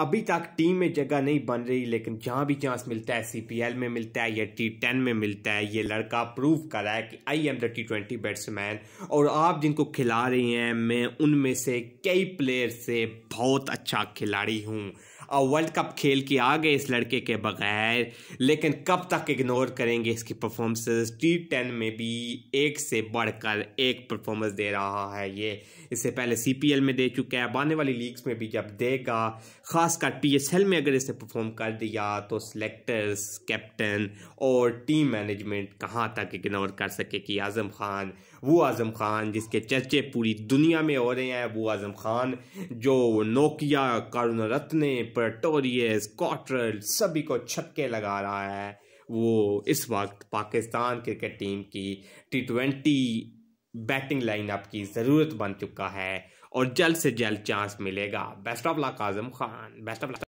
अभी तक टीम में जगह नहीं बन रही लेकिन जहाँ भी चांस मिलता है सीपीएल में मिलता है या टी टेन में मिलता है ये लड़का प्रूव करा है कि I am the T twenty batsman और आप जिनको खिला रही हैं मैं उनमें से कई प्लेयर से बहुत अच्छा खिलाड़ी हूँ और वर्ल्ड कप खेल के आ गए इस लड़के के बगैर लेकिन कब तक इग्नोर करेंगे इसकी परफॉर्मेंसेस टी टेन में भी एक से बढ़कर एक परफॉर्मेंस दे रहा है ये इससे पहले सी पी एल में दे चुका है अब आने वाली लीग्स में भी जब देगा पास कार्ड एल में अगर इसे परफॉर्म कर दिया तो सिलेक्टर्स कैप्टन और टीम मैनेजमेंट कहाँ तक इग्नोर कर सके कि आज़म खान वो आज़म खान जिसके चर्चे पूरी दुनिया में हो रहे हैं वो आज़म खान जो नोकिया कारुन रत्ने पर्टोरियस कॉटरल सभी को छक्के लगा रहा है वो इस वक्त पाकिस्तान क्रिकेट टीम की टी ट्वेंटी बैटिंग लाइनअप की ज़रूरत बन चुका है और जल्द से जल्द चांस मिलेगा best of luck Azam Khan best of luck